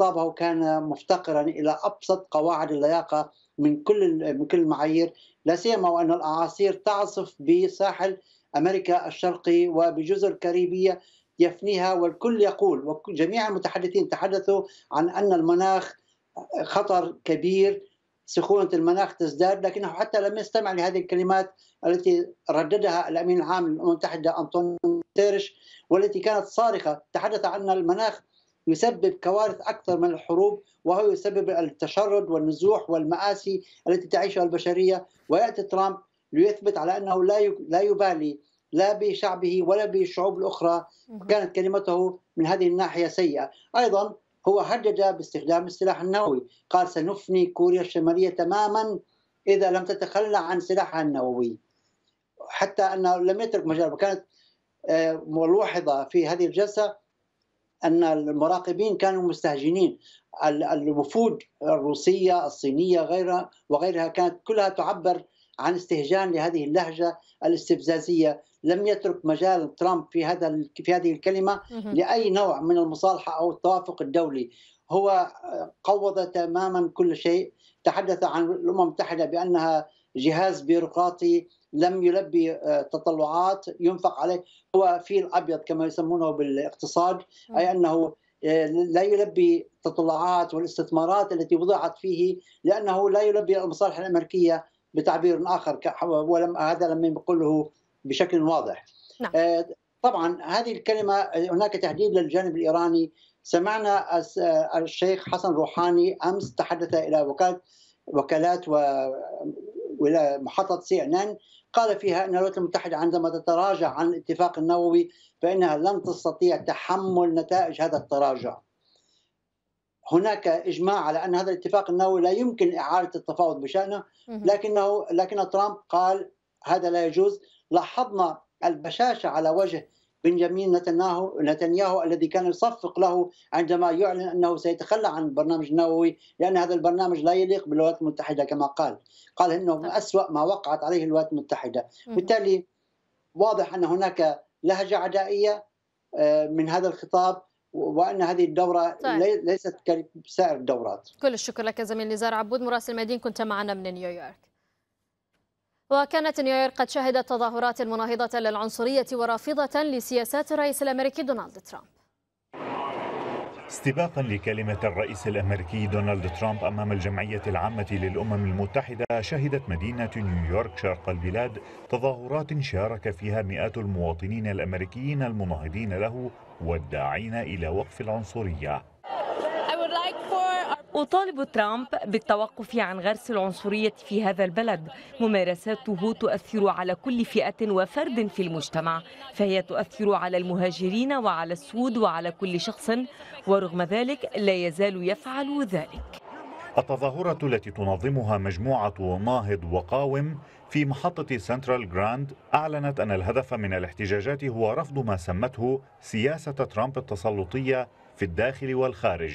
خطابه كان مفتقرا الى ابسط قواعد اللياقه من كل من كل المعايير لا سيما وان الاعاصير تعصف بساحل امريكا الشرقي وبجزر الكاريبيه يفنيها والكل يقول وجميع المتحدثين تحدثوا عن ان المناخ خطر كبير سخونة المناخ تزداد لكنه حتى لم يستمع لهذه الكلمات التي رددها الأمين العام للأمم المتحدة أنطونيو تيرش والتي كانت صارخة تحدث عن المناخ يسبب كوارث أكثر من الحروب وهو يسبب التشرد والنزوح والمآسي التي تعيشها البشرية ويأتي ترامب ليثبت على أنه لا لا يبالي لا بشعبه ولا بالشعوب الأخرى كانت كلمته من هذه الناحية سيئة أيضا هو هدد باستخدام السلاح النووي قال سنفني كوريا الشمالية تماما إذا لم تتخلى عن سلاحها النووي حتى أنه لم يترك مجال وكانت آه، ملوحظة في هذه الجلسة ان المراقبين كانوا مستهجنين الوفود الروسيه الصينيه غيرها وغيرها كانت كلها تعبر عن استهجان لهذه اللهجه الاستفزازيه لم يترك مجال ترامب في هذا في هذه الكلمه لاي نوع من المصالحه او التوافق الدولي هو قوض تماما كل شيء تحدث عن الامم المتحده بانها جهاز بيروقراطي لم يلبي آه، تطلعات ينفق عليه هو في الابيض كما يسمونه بالاقتصاد اي انه آه، لا يلبي تطلعات والاستثمارات التي وضعت فيه لانه لا يلبي المصالح الامريكيه بتعبير اخر ولم هذا لم يقله بشكل واضح. نعم. آه، طبعا هذه الكلمه هناك تهديد للجانب الايراني سمعنا الشيخ حسن روحاني امس تحدث الى وكاله وكالات و محطه سي ان ان قال فيها أن الولايات المتحدة عندما تتراجع عن الاتفاق النووي فإنها لن تستطيع تحمل نتائج هذا التراجع هناك اجماع على ان هذا الاتفاق النووي لا يمكن اعاده التفاوض بشانه لكنه لكن ترامب قال هذا لا يجوز لاحظنا البشاشه على وجه بنجامين نتنياهو نتنياهو الذي كان يصفق له عندما يعلن انه سيتخلى عن البرنامج النووي لان هذا البرنامج لا يليق بالولايات المتحده كما قال قال انه من اسوا ما وقعت عليه الولايات المتحده بالتالي واضح ان هناك لهجه عدائيه آه، من هذا الخطاب وان هذه الدوره طيب. ليست كسائر الدورات كل الشكر لك زميل نزار عبود مراسل مدين كنت معنا من نيويورك وكانت نيويورك قد شهدت تظاهرات مناهضة للعنصرية ورافضة لسياسات الرئيس الأمريكي دونالد ترامب استباقا لكلمة الرئيس الأمريكي دونالد ترامب أمام الجمعية العامة للأمم المتحدة شهدت مدينة نيويورك شرق البلاد تظاهرات شارك فيها مئات المواطنين الأمريكيين المناهضين له والداعين إلى وقف العنصرية وطالب ترامب بالتوقف عن غرس العنصرية في هذا البلد ممارساته تؤثر على كل فئة وفرد في المجتمع فهي تؤثر على المهاجرين وعلى السود وعلى كل شخص ورغم ذلك لا يزال يفعل ذلك التظاهرة التي تنظمها مجموعة ناهض وقاوم في محطة سنترال جراند أعلنت أن الهدف من الاحتجاجات هو رفض ما سمته سياسة ترامب التسلطية في الداخل والخارج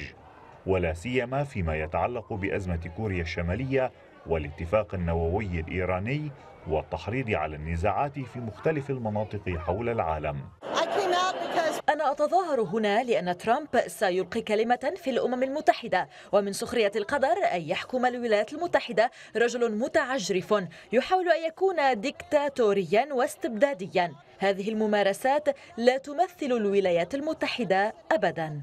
ولا سيما فيما يتعلق بأزمة كوريا الشمالية والاتفاق النووي الإيراني والتحريض على النزاعات في مختلف المناطق حول العالم أنا أتظاهر هنا لأن ترامب سيلقي كلمة في الأمم المتحدة ومن سخرية القدر أن يحكم الولايات المتحدة رجل متعجرف يحاول أن يكون ديكتاتوريا واستبداديا هذه الممارسات لا تمثل الولايات المتحدة أبداً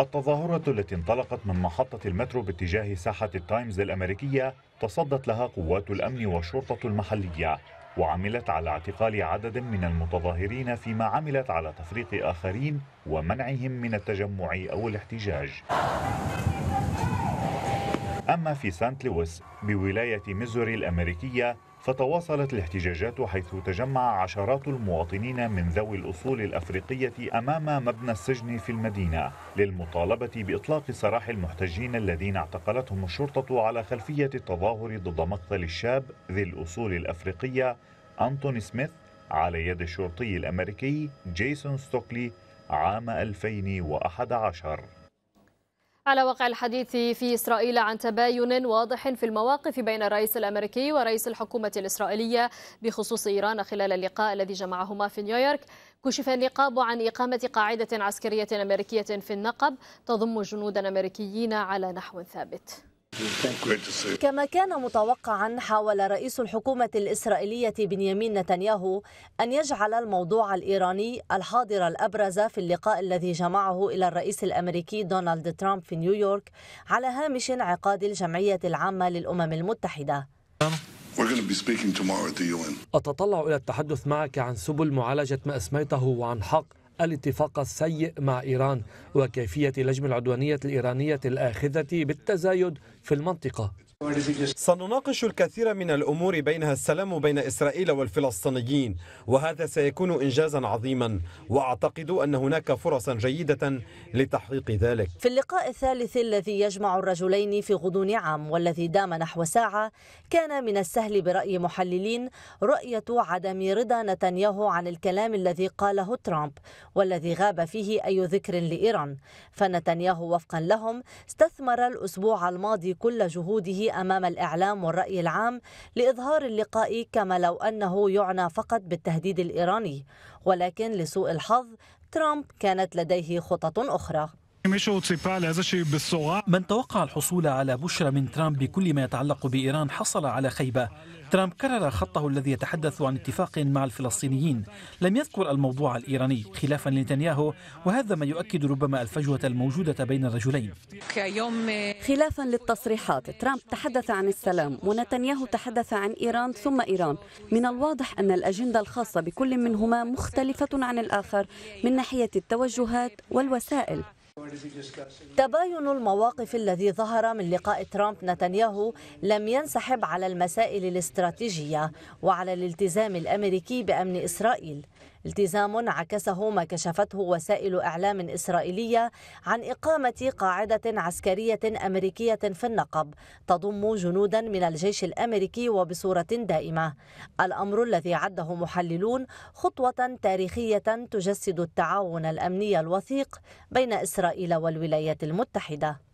التظاهرة التي انطلقت من محطة المترو باتجاه ساحة التايمز الأمريكية تصدت لها قوات الأمن والشرطة المحلية وعملت على اعتقال عدد من المتظاهرين فيما عملت على تفريق آخرين ومنعهم من التجمع أو الاحتجاج أما في سانت لويس بولاية ميزوري الأمريكية فتواصلت الاحتجاجات حيث تجمع عشرات المواطنين من ذوي الأصول الأفريقية أمام مبنى السجن في المدينة للمطالبة بإطلاق سراح المحتجين الذين اعتقلتهم الشرطة على خلفية التظاهر ضد مقتل الشاب ذي الأصول الأفريقية أنتوني سميث على يد الشرطي الأمريكي جيسون ستوكلي عام 2011 على وقع الحديث في إسرائيل عن تباين واضح في المواقف بين الرئيس الأمريكي ورئيس الحكومة الإسرائيلية بخصوص إيران خلال اللقاء الذي جمعهما في نيويورك كشف النقاب عن إقامة قاعدة عسكرية أمريكية في النقب تضم جنودا أمريكيين على نحو ثابت كما كان متوقعا حاول رئيس الحكومة الإسرائيلية بنيامين نتنياهو أن يجعل الموضوع الإيراني الحاضر الأبرز في اللقاء الذي جمعه إلى الرئيس الأمريكي دونالد ترامب في نيويورك على هامش انعقاد الجمعية العامة للأمم المتحدة أتطلع إلى التحدث معك عن سبل معالجة ما أسميته وعن حق الاتفاق السيء مع إيران وكيفية لجم العدوانية الإيرانية الآخذة بالتزايد في المنطقة سنناقش الكثير من الأمور بينها السلام بين إسرائيل والفلسطينيين وهذا سيكون إنجازا عظيما وأعتقد أن هناك فرصا جيدة لتحقيق ذلك في اللقاء الثالث الذي يجمع الرجلين في غضون عام والذي دام نحو ساعة كان من السهل برأي محللين رؤية عدم رضا نتنياهو عن الكلام الذي قاله ترامب والذي غاب فيه أي ذكر لإيران فنتنياهو وفقا لهم استثمر الأسبوع الماضي كل جهوده أمام الإعلام والرأي العام لإظهار اللقاء كما لو أنه يعنى فقط بالتهديد الإيراني ولكن لسوء الحظ ترامب كانت لديه خطط أخرى من توقع الحصول على بشرى من ترامب بكل ما يتعلق بإيران حصل على خيبة ترامب كرر خطه الذي يتحدث عن اتفاق مع الفلسطينيين لم يذكر الموضوع الإيراني خلافا لنتنياهو وهذا ما يؤكد ربما الفجوة الموجودة بين الرجلين خلافا للتصريحات ترامب تحدث عن السلام ونتنياهو تحدث عن إيران ثم إيران من الواضح أن الأجندة الخاصة بكل منهما مختلفة عن الآخر من ناحية التوجهات والوسائل تباين المواقف الذي ظهر من لقاء ترامب نتنياهو لم ينسحب على المسائل الاستراتيجية وعلى الالتزام الأمريكي بأمن إسرائيل التزام عكسه ما كشفته وسائل إعلام إسرائيلية عن إقامة قاعدة عسكرية أمريكية في النقب تضم جنودا من الجيش الأمريكي وبصورة دائمة الأمر الذي عده محللون خطوة تاريخية تجسد التعاون الأمني الوثيق بين إسرائيل والولايات المتحدة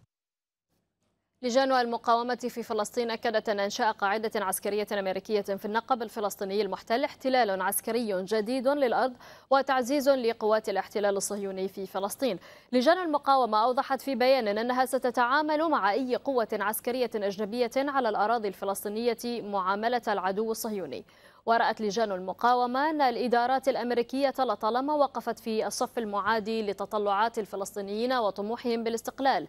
لجان المقاومة في فلسطين أكدت أن إنشاء قاعدة عسكرية أمريكية في النقب الفلسطيني المحتل احتلال عسكري جديد للأرض وتعزيز لقوات الاحتلال الصهيوني في فلسطين لجان المقاومة أوضحت في بيان أنها ستتعامل مع أي قوة عسكرية أجنبية على الأراضي الفلسطينية معاملة العدو الصهيوني ورأت لجان المقاومة أن الإدارات الأمريكية لطالما وقفت في الصف المعادي لتطلعات الفلسطينيين وطموحهم بالاستقلال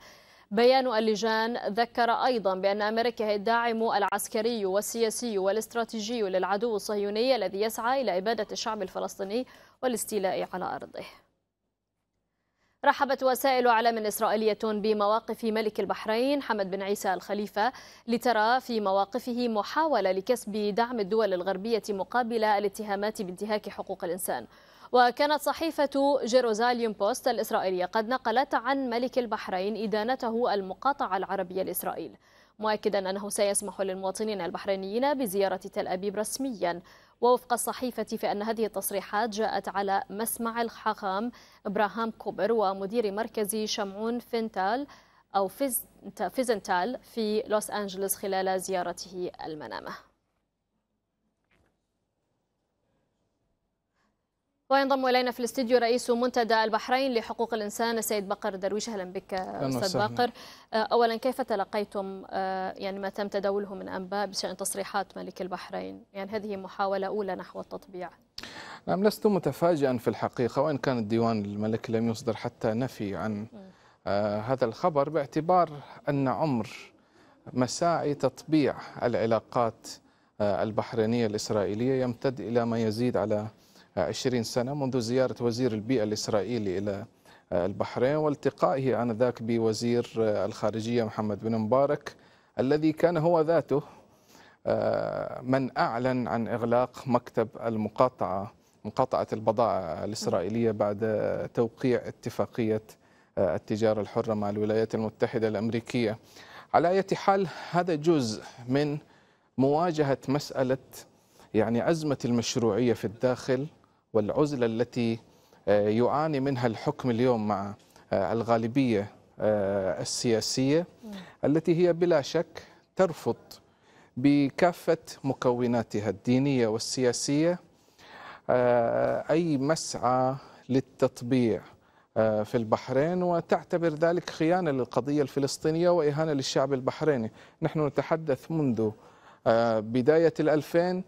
بيان اللجان ذكر أيضا بأن أمريكا هي الداعم العسكري والسياسي والاستراتيجي للعدو الصهيوني الذي يسعى إلى إبادة الشعب الفلسطيني والاستيلاء على أرضه رحبت وسائل أعلام إسرائيلية بمواقف ملك البحرين حمد بن عيسى الخليفة لترى في مواقفه محاولة لكسب دعم الدول الغربية مقابل الاتهامات بانتهاك حقوق الإنسان وكانت صحيفة جيروزاليوم بوست الإسرائيلية قد نقلت عن ملك البحرين إدانته المقاطعة العربية لإسرائيل مؤكدا أنه سيسمح للمواطنين البحرينيين بزيارة تل أبيب رسميا ووفق الصحيفة فإن هذه التصريحات جاءت على مسمع الحاخام إبراهام كوبر ومدير مركز شمعون فينتال أو فيزنتال في لوس أنجلوس خلال زيارته المنامة وينضم الينا في الاستديو رئيس منتدى البحرين لحقوق الانسان السيد بقر درويش اهلا بك استاذ بقر آه، اولا كيف تلقيتم آه، يعني ما تم تداوله من انباء بشان تصريحات ملك البحرين يعني هذه محاوله اولى نحو التطبيع نعم لست متفاجئا في الحقيقه وان كان الديوان الملك لم يصدر حتى نفي عن آه، هذا الخبر باعتبار ان عمر مساعي تطبيع العلاقات البحرينيه الاسرائيليه يمتد الى ما يزيد على 20 سنة منذ زيارة وزير البيئة الإسرائيلي إلى آه، البحرين والتقائه آنذاك بوزير آه، الخارجية محمد بن مبارك الذي كان هو ذاته آه، من أعلن عن إغلاق مكتب المقاطعة مقاطعة البضائع الإسرائيلية بعد توقيع اتفاقية التجارة الحرة مع الولايات المتحدة الأمريكية على أي حال هذا جزء من مواجهة مسألة يعني أزمة المشروعية في الداخل والعزلة التي آه، يعاني منها الحكم اليوم مع آه، الغالبية آه، السياسية التي هي بلا شك ترفض بكافة مكوناتها الدينية والسياسية أي مسعى للتطبيع في البحرين وتعتبر ذلك خيانة للقضية الفلسطينية وإهانة للشعب البحريني نحن نتحدث منذ بداية الألفين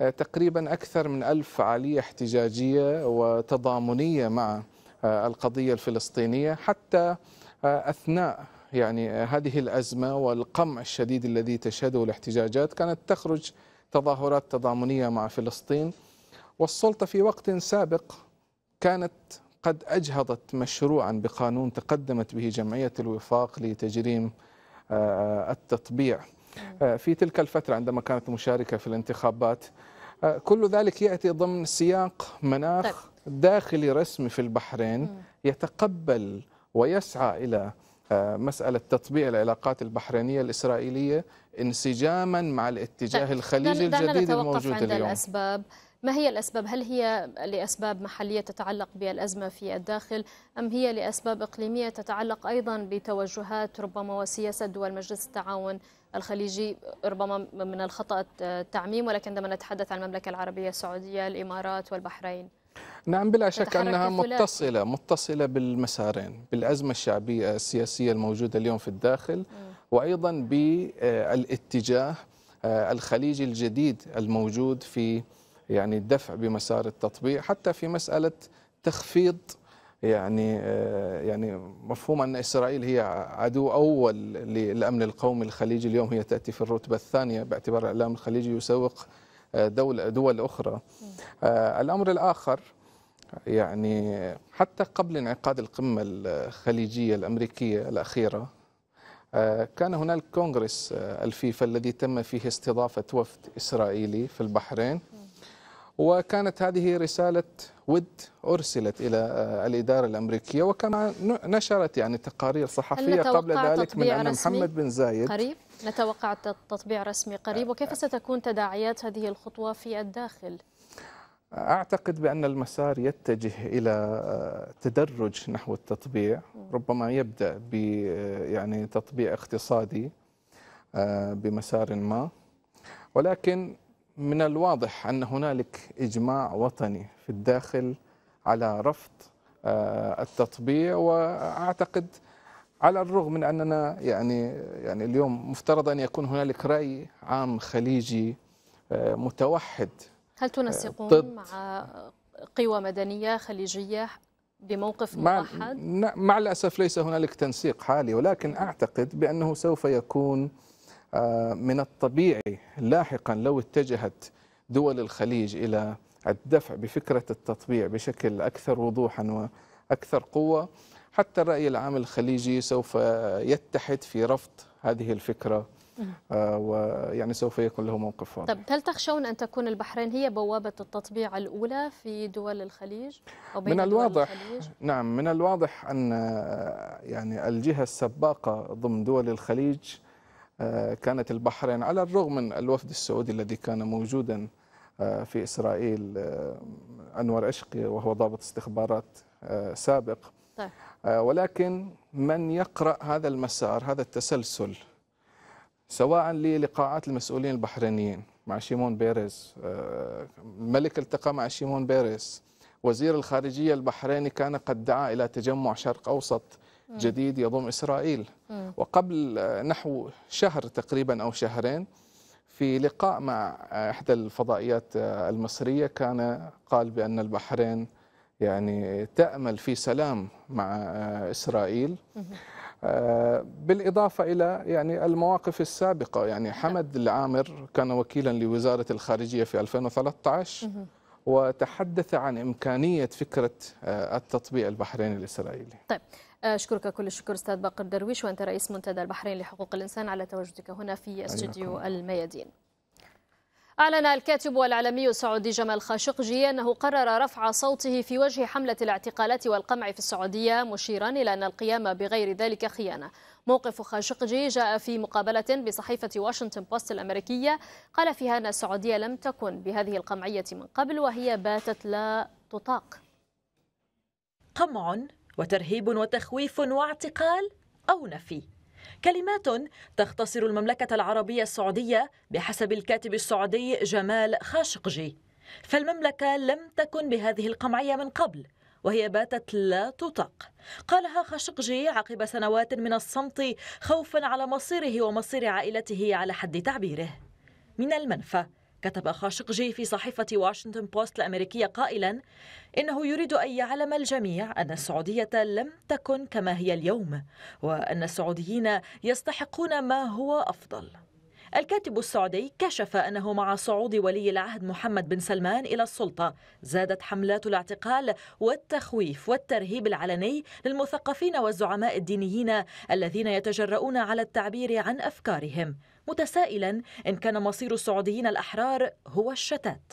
تقريبا أكثر من ألف فعالية احتجاجية وتضامنية مع آه، القضية الفلسطينية حتى آه، أثناء يعني آه، هذه الأزمة والقمع الشديد الذي تشهده الاحتجاجات كانت تخرج تظاهرات تضامنية مع فلسطين والسلطة في وقت سابق كانت قد أجهضت مشروعا بقانون تقدمت به جمعية الوفاق لتجريم التطبيع في تلك الفترة عندما كانت مشاركة في الانتخابات آه، كل ذلك يأتي ضمن سياق مناخ طيب. داخلي رسمي في البحرين يتقبل ويسعى إلى آه، مسألة تطبيع العلاقات البحرينية الإسرائيلية انسجاما مع الاتجاه طيب. الخليجي الجديد الموجود عند اليوم الأسباب. ما هي الأسباب؟ هل هي لأسباب محلية تتعلق بالأزمة في الداخل أم هي لأسباب إقليمية تتعلق أيضا بتوجهات ربما وسياسة دول مجلس التعاون الخليجي ربما من الخطأ التعميم ولكن عندما نتحدث عن المملكة العربية السعودية الإمارات والبحرين نعم بلا شك أنها متصلة متصلة بالمسارين بالأزمة الشعبية السياسية الموجودة اليوم في الداخل وأيضا بالاتجاه الخليجي الجديد الموجود في يعني الدفع بمسار التطبيع حتى في مسألة تخفيض يعني آه، يعني مفهوم ان اسرائيل هي عدو اول للامن القومي الخليجي اليوم هي تاتي في الرتبه الثانيه باعتبار الاعلام الخليجي يسوق آه، دول دول اخرى. آه، الامر الاخر يعني حتى قبل انعقاد القمه الخليجيه الامريكيه الاخيره كان هناك كونغرس الفيفا الذي تم فيه استضافه وفد اسرائيلي في البحرين وكانت هذه رسالة ود أرسلت إلى آه، الإدارة الأمريكية وكما نشرت يعني تقارير صحفية قبل ذلك من أن محمد بن زايد قريب نتوقع تطبيع رسمي قريب آه، وكيف آه. ستكون تداعيات هذه الخطوة في الداخل؟ أعتقد بأن المسار يتجه إلى تدرج نحو التطبيع ربما يبدأ ب يعني تطبيع اقتصادي بمسار ما ولكن من الواضح أن هنالك إجماع وطني في الداخل على رفض آه، التطبيع وأعتقد على الرغم من أننا يعني يعني اليوم مفترض أن يكون هنالك رأي عام خليجي آه، متوحد هل تنسقون آه، مع قوى مدنية خليجية بموقف مع موحد؟ مع الأسف ليس هنالك تنسيق حالي ولكن أعتقد بأنه سوف يكون آه، من الطبيعي لاحقا لو اتجهت دول الخليج إلى الدفع بفكرة التطبيع بشكل أكثر وضوحا وأكثر قوة حتى الرأي العام الخليجي سوف يتحد في رفض هذه الفكرة آه، ويعني سوف يكون له موقف واضح طب هل تخشون أن تكون البحرين هي بوابة التطبيع الأولى في دول الخليج أو بين من الواضح دول الخليج؟ نعم من الواضح أن آه، يعني الجهة السباقة ضمن دول الخليج آه، كانت البحرين على الرغم من الوفد السعودي الذي كان موجودا آه، في إسرائيل آه، أنور عشقي وهو ضابط استخبارات سابق طيب. ولكن من يقرأ هذا المسار هذا التسلسل سواء للقاءات المسؤولين البحرينيين مع شيمون بيريز الملك التقى مع شيمون بيريز وزير الخارجية البحريني كان قد دعا إلى تجمع شرق أوسط جديد يضم إسرائيل وقبل نحو شهر تقريبا أو شهرين في لقاء مع إحدى الفضائيات المصرية كان قال بأن البحرين يعني تأمل في سلام مع إسرائيل آه، بالإضافة إلى يعني المواقف السابقة يعني حمد العامر كان وكيلا لوزارة الخارجية في 2013 وتحدث عن إمكانية فكرة آه، التطبيع البحريني الإسرائيلي طيب أشكرك كل الشكر أستاذ باقر درويش وأنت رئيس منتدى البحرين لحقوق الإنسان على تواجدك هنا في استوديو الميادين أعلن الكاتب والعالمي السعودي جمال خاشقجي أنه قرر رفع صوته في وجه حملة الاعتقالات والقمع في السعودية مشيرا إلى أن القيام بغير ذلك خيانة موقف خاشقجي جاء في مقابلة بصحيفة واشنطن بوست الأمريكية قال فيها أن السعودية لم تكن بهذه القمعية من قبل وهي باتت لا تطاق قمع وترهيب وتخويف واعتقال أو نفي كلمات تختصر المملكة العربية السعودية بحسب الكاتب السعودي جمال خاشقجي فالمملكة لم تكن بهذه القمعية من قبل وهي باتت لا تطق قالها خاشقجي عقب سنوات من الصمت خوفا على مصيره ومصير عائلته على حد تعبيره من المنفى كتب خاشقجي في صحيفة واشنطن بوست الأمريكية قائلا إنه يريد أن يعلم الجميع أن السعودية لم تكن كما هي اليوم وأن السعوديين يستحقون ما هو أفضل الكاتب السعودي كشف أنه مع صعود ولي العهد محمد بن سلمان إلى السلطة زادت حملات الاعتقال والتخويف والترهيب العلني للمثقفين والزعماء الدينيين الذين يتجرؤون على التعبير عن أفكارهم متسائلا إن كان مصير السعوديين الأحرار هو الشتات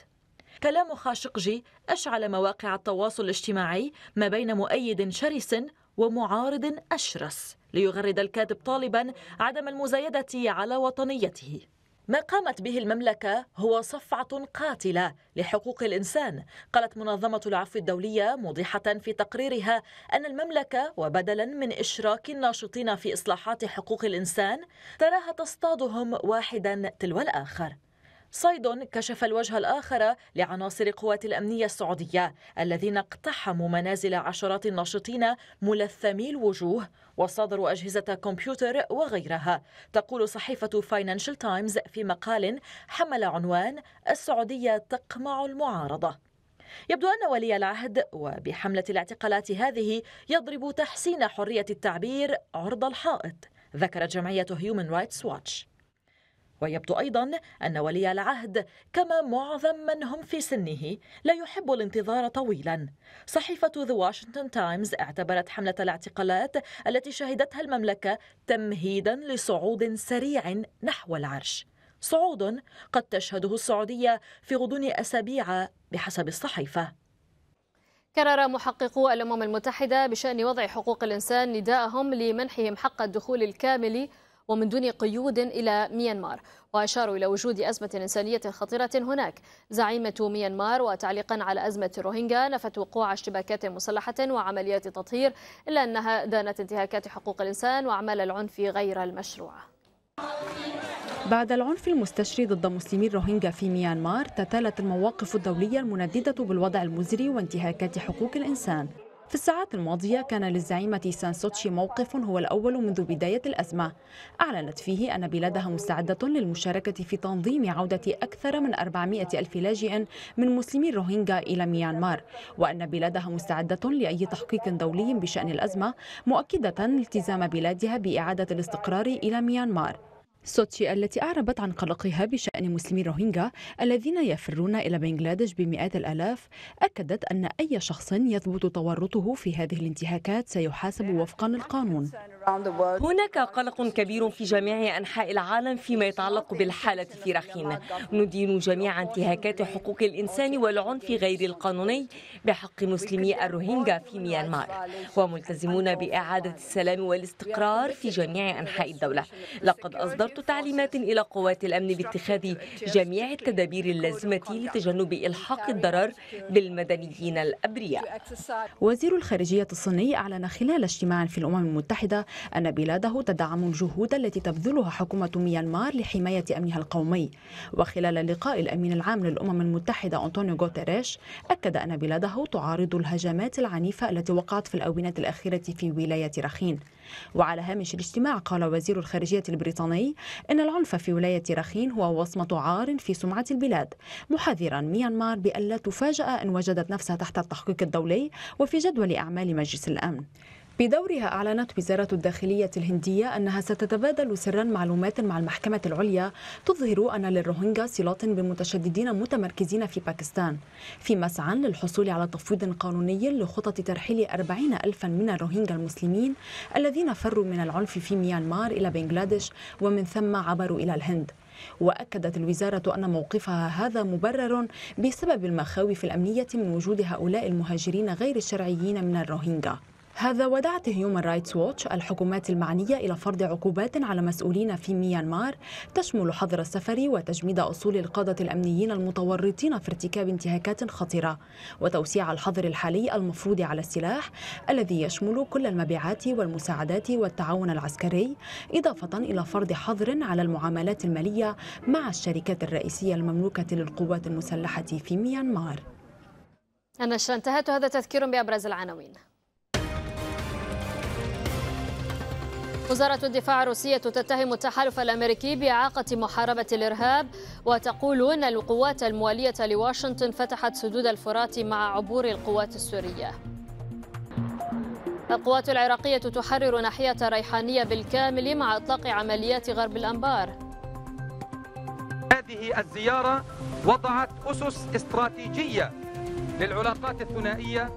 كلام خاشقجي أشعل مواقع التواصل الاجتماعي ما بين مؤيد شرس ومعارض أشرس ليغرد الكاتب طالبا عدم المزايدة على وطنيته ما قامت به المملكة هو صفعة قاتلة لحقوق الإنسان قالت منظمة العفو الدولية موضحة في تقريرها أن المملكة وبدلا من إشراك الناشطين في إصلاحات حقوق الإنسان تراها تصطادهم واحدا تلو الآخر صيد كشف الوجه الآخر لعناصر القوات الأمنية السعودية الذين اقتحموا منازل عشرات الناشطين ملثمي الوجوه وصادروا أجهزة كمبيوتر وغيرها تقول صحيفة فاينانشال تايمز في مقال حمل عنوان السعودية تقمع المعارضة يبدو أن ولي العهد وبحملة الاعتقالات هذه يضرب تحسين حرية التعبير عرض الحائط ذكرت جمعية هيومن رايتس واتش ويبدو ايضا ان ولي العهد كما معظم من هم في سنه لا يحب الانتظار طويلا صحيفه ذا واشنطن تايمز اعتبرت حمله الاعتقالات التي شهدتها المملكه تمهيدا لصعود سريع نحو العرش صعود قد تشهده السعوديه في غضون اسابيع بحسب الصحيفه كرر محققو الامم المتحده بشان وضع حقوق الانسان نداءهم لمنحهم حق الدخول الكامل ومن دون قيود إلى ميانمار وأشاروا إلى وجود أزمة إنسانية خطيرة هناك زعيمة ميانمار وتعليقا على أزمة روهينجا نفت وقوع اشتباكات مسلحة وعمليات تطهير إلا أنها دانت انتهاكات حقوق الإنسان وأعمال العنف غير المشروعة بعد العنف المستشري ضد مسلمي الروهينجا في ميانمار تتالت المواقف الدولية المنددة بالوضع المزري وانتهاكات حقوق الإنسان في الساعات الماضية كان للزعيمة سانسوتشي موقف هو الأول منذ بداية الأزمة أعلنت فيه أن بلادها مستعدة للمشاركة في تنظيم عودة أكثر من 400 ألف لاجئ من مسلمي الروهينجا إلى ميانمار وأن بلادها مستعدة لأي تحقيق دولي بشأن الأزمة مؤكدة التزام بلادها بإعادة الاستقرار إلى ميانمار سوتشي التي أعربت عن قلقها بشأن مسلمي روهينجا الذين يفرون إلى بنغلاديش بمئات الآلاف أكدت أن أي شخص يثبت تورطه في هذه الانتهاكات سيحاسب وفقا للقانون هناك قلق كبير في جميع أنحاء العالم فيما يتعلق بالحالة في رخين ندين جميع انتهاكات حقوق الإنسان والعنف غير القانوني بحق مسلمي الروهينجا في ميانمار وملتزمون بإعادة السلام والاستقرار في جميع أنحاء الدولة لقد أصدرت تعليمات إلى قوات الأمن باتخاذ جميع التدابير اللازمة لتجنب إلحاق الضرر بالمدنيين الأبرياء وزير الخارجية الصيني أعلن خلال اجتماع في الأمم المتحدة أن بلاده تدعم الجهود التي تبذلها حكومة ميانمار لحماية أمنها القومي وخلال لقاء الأمين العام للأمم المتحدة أنطونيو غوتيريش أكد أن بلاده تعارض الهجمات العنيفة التي وقعت في الآونة الأخيرة في ولاية رخين وعلى هامش الاجتماع قال وزير الخارجية البريطاني إن العنف في ولاية رخين هو وصمة عار في سمعة البلاد محذرا ميانمار بأن لا تفاجأ أن وجدت نفسها تحت التحقيق الدولي وفي جدول أعمال مجلس الأمن بدورها أعلنت وزارة الداخلية الهندية أنها ستتبادل سرا معلومات مع المحكمة العليا تظهر أن للروهينجا صلات بمتشددين متمركزين في باكستان في مسعى للحصول على تفويض قانوني لخطط ترحيل 40 ألفا من الروهينجا المسلمين الذين فروا من العنف في ميانمار إلى بنغلاديش ومن ثم عبروا إلى الهند وأكدت الوزارة أن موقفها هذا مبرر بسبب المخاوف الأمنية من وجود هؤلاء المهاجرين غير الشرعيين من الروهينجا هذا ودعت هيومن رايتس ووتش الحكومات المعنية إلى فرض عقوبات على مسؤولين في ميانمار تشمل حظر السفر وتجميد أصول القادة الأمنيين المتورطين في ارتكاب انتهاكات خطيرة وتوسيع الحظر الحالي المفروض على السلاح الذي يشمل كل المبيعات والمساعدات والتعاون العسكري إضافة إلى فرض حظر على المعاملات المالية مع الشركات الرئيسية المملوكة للقوات المسلحة في ميانمار النشرة انتهت هذا تذكير بأبرز العناوين وزارة الدفاع الروسية تتهم التحالف الأمريكي بإعاقة محاربة الإرهاب وتقول أن القوات الموالية لواشنطن فتحت سدود الفرات مع عبور القوات السورية القوات العراقية تحرر ناحية ريحانية بالكامل مع إطلاق عمليات غرب الأنبار هذه الزيارة وضعت أسس استراتيجية للعلاقات الثنائية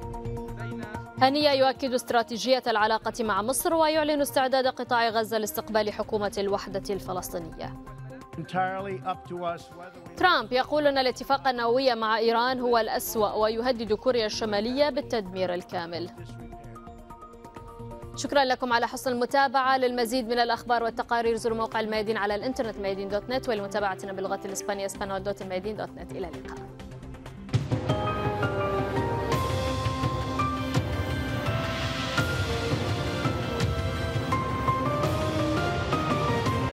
هنية يؤكد استراتيجية العلاقة مع مصر ويعلن استعداد قطاع غزة لاستقبال حكومة الوحدة الفلسطينية ترامب يقول أن الاتفاق النووي مع إيران هو الأسوأ ويهدد كوريا الشمالية بالتدمير الكامل شكرا لكم على حسن المتابعة للمزيد من الأخبار والتقارير زوروا موقع الميادين على الإنترنت ميادين دوت نت ولمتابعتنا بلغة الإسبانية اسبانول دوت ميادين دوت نت إلى اللقاء